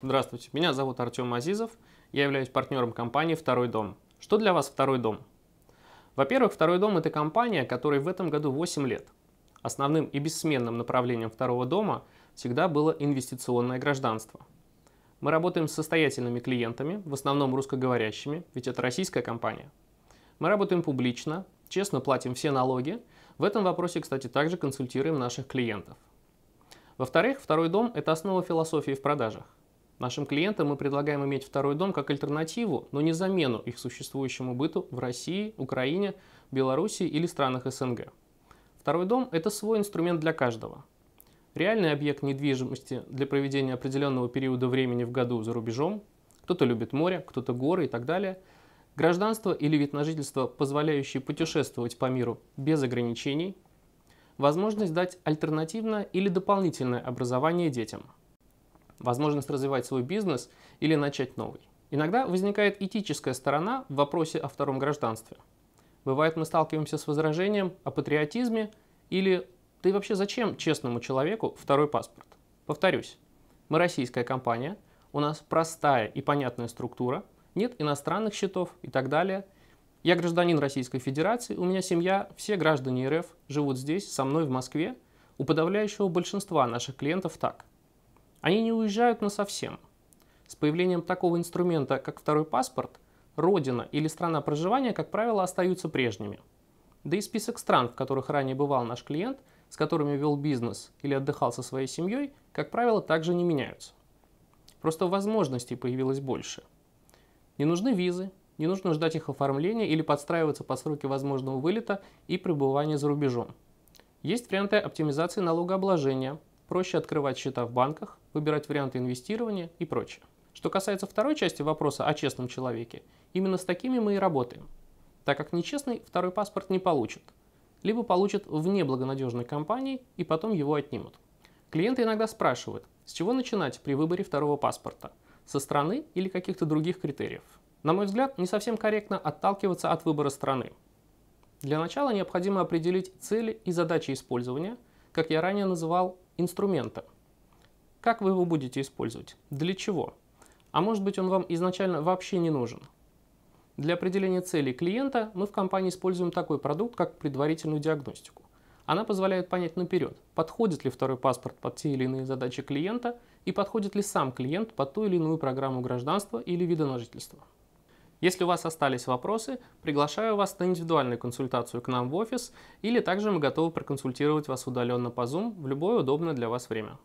Здравствуйте, меня зовут Артем Азизов, я являюсь партнером компании «Второй дом». Что для вас «Второй дом»? Во-первых, «Второй дом» — это компания, которой в этом году 8 лет. Основным и бессменным направлением «Второго дома» всегда было инвестиционное гражданство. Мы работаем с состоятельными клиентами, в основном русскоговорящими, ведь это российская компания. Мы работаем публично, честно платим все налоги. В этом вопросе, кстати, также консультируем наших клиентов. Во-вторых, второй дом – это основа философии в продажах. Нашим клиентам мы предлагаем иметь второй дом как альтернативу, но не замену их существующему быту в России, Украине, Белоруссии или странах СНГ. Второй дом – это свой инструмент для каждого. Реальный объект недвижимости для проведения определенного периода времени в году за рубежом, кто-то любит море, кто-то горы и так далее, гражданство или вид на жительство, позволяющий путешествовать по миру без ограничений, возможность дать альтернативное или дополнительное образование детям – возможность развивать свой бизнес или начать новый. Иногда возникает этическая сторона в вопросе о втором гражданстве. Бывает, мы сталкиваемся с возражением о патриотизме или «ты вообще зачем честному человеку второй паспорт?» Повторюсь, мы российская компания, у нас простая и понятная структура, нет иностранных счетов и так далее. Я гражданин Российской Федерации, у меня семья, все граждане РФ живут здесь, со мной в Москве. У подавляющего большинства наших клиентов так – они не уезжают на совсем. С появлением такого инструмента, как второй паспорт, родина или страна проживания, как правило, остаются прежними. Да и список стран, в которых ранее бывал наш клиент, с которыми вел бизнес или отдыхал со своей семьей, как правило, также не меняются. Просто возможностей появилось больше. Не нужны визы, не нужно ждать их оформления или подстраиваться по сроки возможного вылета и пребывания за рубежом. Есть варианты оптимизации налогообложения, проще открывать счета в банках, выбирать варианты инвестирования и прочее. Что касается второй части вопроса о честном человеке, именно с такими мы и работаем, так как нечестный второй паспорт не получит, либо получит в неблагонадежной компании и потом его отнимут. Клиенты иногда спрашивают, с чего начинать при выборе второго паспорта, со страны или каких-то других критериев. На мой взгляд, не совсем корректно отталкиваться от выбора страны. Для начала необходимо определить цели и задачи использования – как я ранее называл, инструмента. Как вы его будете использовать? Для чего? А может быть он вам изначально вообще не нужен? Для определения целей клиента мы в компании используем такой продукт, как предварительную диагностику. Она позволяет понять наперед, подходит ли второй паспорт под те или иные задачи клиента и подходит ли сам клиент под ту или иную программу гражданства или вида на жительство. Если у вас остались вопросы, приглашаю вас на индивидуальную консультацию к нам в офис или также мы готовы проконсультировать вас удаленно по Zoom в любое удобное для вас время.